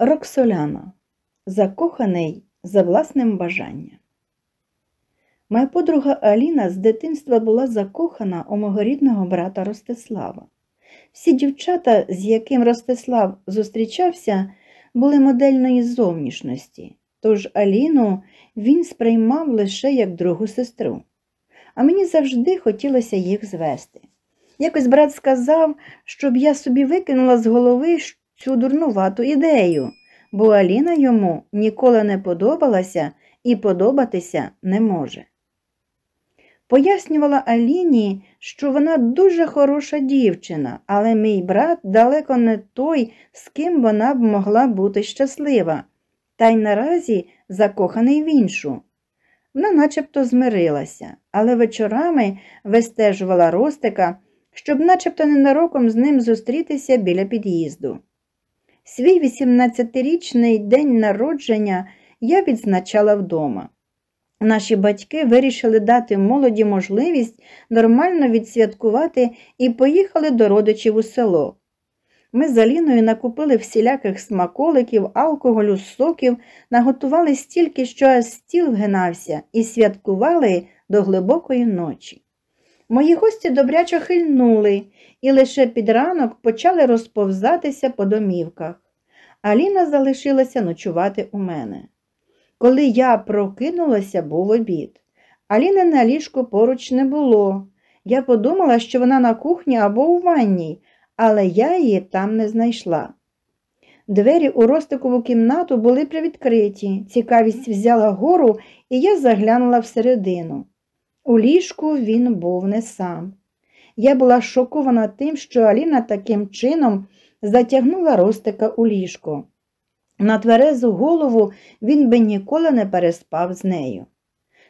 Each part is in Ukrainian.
Роксоляна закоханий за власним бажанням. Моя подруга Аліна з дитинства була закохана у мого рідного брата Ростислава. Всі дівчата, з яким Ростислав зустрічався, були модельної зовнішності, тож Аліну він сприймав лише як другу сестру. А мені завжди хотілося їх звести. Якось брат сказав, щоб я собі викинула з голови, цю дурнувату ідею, бо Аліна йому ніколи не подобалася і подобатися не може. Пояснювала Аліні, що вона дуже хороша дівчина, але мій брат далеко не той, з ким вона б могла бути щаслива, та й наразі закоханий в іншу. Вона начебто змирилася, але вечорами вистежувала Ростика, щоб начебто ненароком з ним зустрітися біля під'їзду. Свій 18-річний день народження я відзначала вдома. Наші батьки вирішили дати молоді можливість нормально відсвяткувати і поїхали до родичів у село. Ми з Аліною накупили всіляких смаколиків, алкоголю, соків, наготували стільки, що аж стіл вгинався, і святкували до глибокої ночі мої гості добряче хильнули і лише під ранок почали розповзатися по домівках. Аліна залишилася ночувати у мене. Коли я прокинулася, був обід. Аліни на ліжку поруч не було. Я подумала, що вона на кухні або у ванній, але я її там не знайшла. Двері у Ростикову кімнату були привідкриті, цікавість взяла гору, і я заглянула всередину. У ліжку він був не сам. Я була шокована тим, що Аліна таким чином затягнула Ростика у ліжко. На тверезу голову він би ніколи не переспав з нею.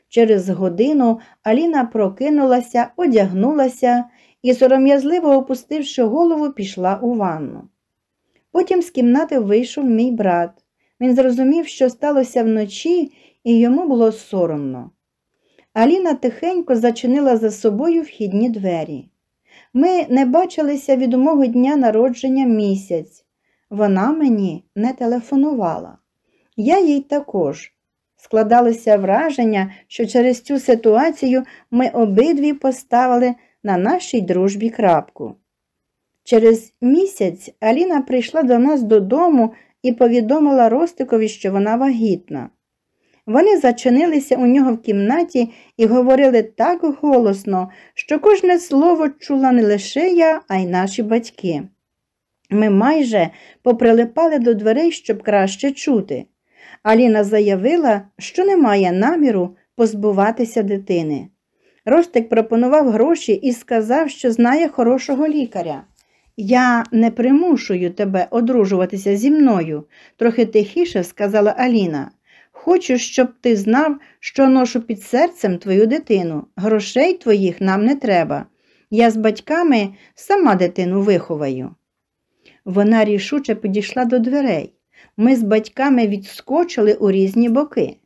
Через годину Аліна прокинулася, одягнулася і, сором'язливо опустивши голову, пішла у ванну. Потім з кімнати вийшов мій брат. Він зрозумів, що сталося вночі, і йому було соромно. Аліна тихенько зачинила за собою вхідні двері. Ми не бачилися від мого дня народження місяць. Вона мені не телефонувала. Я їй також. Складалося враження, що через цю ситуацію ми обидві поставили на нашій дружбі крапку. Через місяць Аліна прийшла до нас додому і повідомила Ростикові, що вона вагітна. Вони зачинилися у нього в кімнаті і говорили так голосно, що кожне слово чула не лише я, а й наші батьки. Ми майже поприлипали до дверей, щоб краще чути. Аліна заявила, що не має наміру позбуватися дитини. Ростик пропонував гроші і сказав, що знає хорошого лікаря. Я не примушую тебе одружуватися зі мною, трохи тихіше сказала Аліна. Хочу, щоб ти знав, що ношу під серцем твою дитину. Грошей твоїх нам не треба. Я з батьками сама дитину виховаю. Вона рішуче підійшла до дверей. Ми з батьками відскочили у різні боки.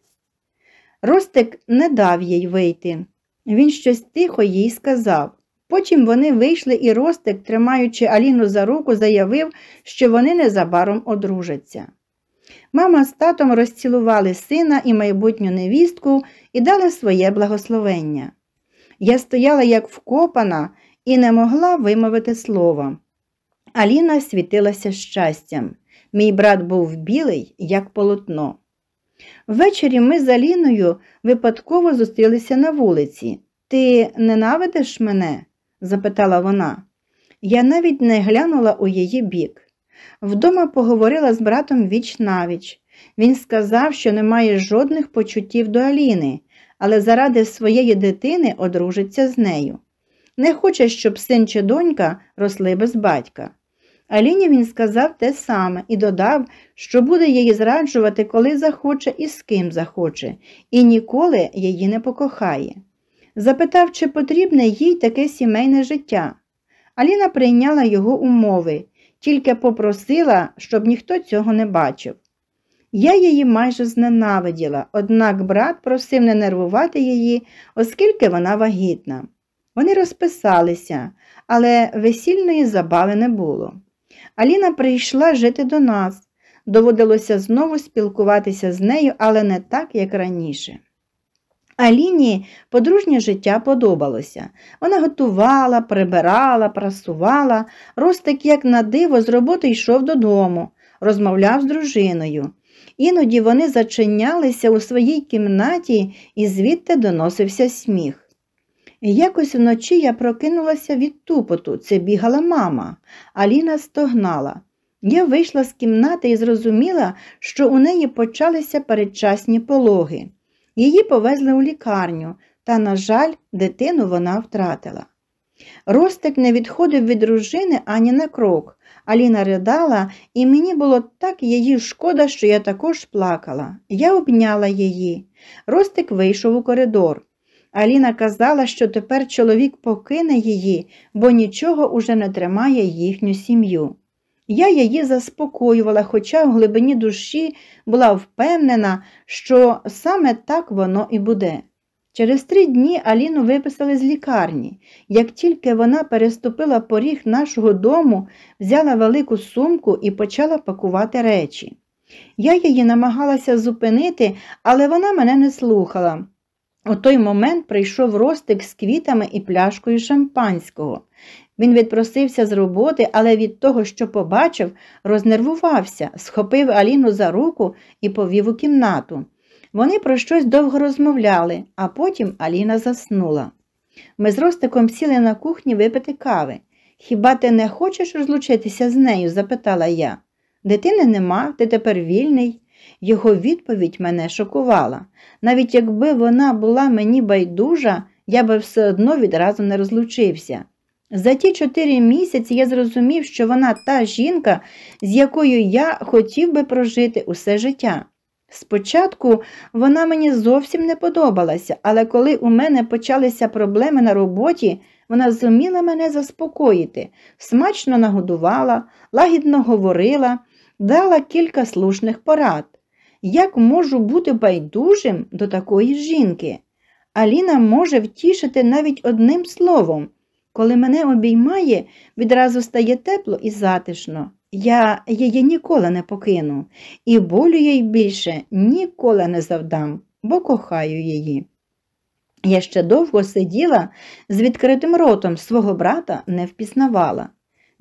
Ростик не дав їй вийти. Він щось тихо їй сказав. Потім вони вийшли, і Ростик, тримаючи Аліну за руку, заявив, що вони незабаром одружаться. Мама з татом розцілували сина і майбутню невістку і дали своє благословення. Я стояла як вкопана і не могла вимовити слова. Аліна світилася щастям. Мій брат був білий, як полотно. Ввечері ми з Аліною випадково зустрілися на вулиці. Ти ненавидиш мене? запитала вона. Я навіть не глянула у її бік. Вдома поговорила з братом віч навіч. Він сказав, що не має жодних почуттів до Аліни, але заради своєї дитини одружиться з нею. Не хоче, щоб син чи донька росли без батька. Аліні він сказав те саме і додав, що буде її зраджувати, коли захоче і з ким захоче, і ніколи її не покохає. Запитав, чи потрібне їй таке сімейне життя. Аліна прийняла його умови тільки попросила, щоб ніхто цього не бачив. Я її майже зненавиділа, однак брат просив не нервувати її, оскільки вона вагітна. Вони розписалися, але весільної забави не було. Аліна прийшла жити до нас. Доводилося знову спілкуватися з нею, але не так, як раніше. Аліні подружнє життя подобалося. Вона готувала, прибирала, прасувала. Ростик, як на диво, з роботи йшов додому, розмовляв з дружиною. Іноді вони зачинялися у своїй кімнаті і звідти доносився сміх. Якось вночі я прокинулася від тупоту, це бігала мама. Аліна стогнала. Я вийшла з кімнати і зрозуміла, що у неї почалися передчасні пологи. Її повезли у лікарню, та, на жаль, дитину вона втратила. Ростик не відходив від дружини ані на крок. Аліна ридала, і мені було так її шкода, що я також плакала. Я обняла її. Ростик вийшов у коридор. Аліна казала, що тепер чоловік покине її, бо нічого уже не тримає їхню сім'ю. Я її заспокоювала, хоча в глибині душі була впевнена, що саме так воно і буде. Через три дні Аліну виписали з лікарні. Як тільки вона переступила поріг нашого дому, взяла велику сумку і почала пакувати речі. Я її намагалася зупинити, але вона мене не слухала. У той момент прийшов ростик з квітами і пляшкою шампанського. Він відпросився з роботи, але від того, що побачив, рознервувався, схопив Аліну за руку і повів у кімнату. Вони про щось довго розмовляли, а потім Аліна заснула. Ми з Ростиком сіли на кухні випити кави. Хіба ти не хочеш розлучитися з нею? запитала я. Дитини нема, ти тепер вільний. Його відповідь мене шокувала. Навіть якби вона була мені байдужа, я би все одно відразу не розлучився. За ті чотири місяці я зрозумів, що вона та жінка, з якою я хотів би прожити усе життя. Спочатку вона мені зовсім не подобалася, але коли у мене почалися проблеми на роботі, вона зуміла мене заспокоїти, смачно нагодувала, лагідно говорила, дала кілька слушних порад. Як можу бути байдужим до такої жінки? Аліна може втішити навіть одним словом. Коли мене обіймає, відразу стає тепло і затишно. Я її ніколи не покину, і болю їй більше ніколи не завдам, бо кохаю її. Я ще довго сиділа з відкритим ротом свого брата не впізнавала.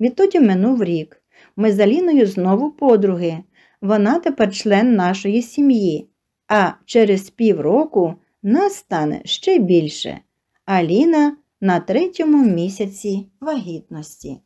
Відтоді минув рік. Ми з Аліною знову подруги вона тепер член нашої сім'ї, а через півроку нас стане ще більше. Аліна на третьому місяці вагітності.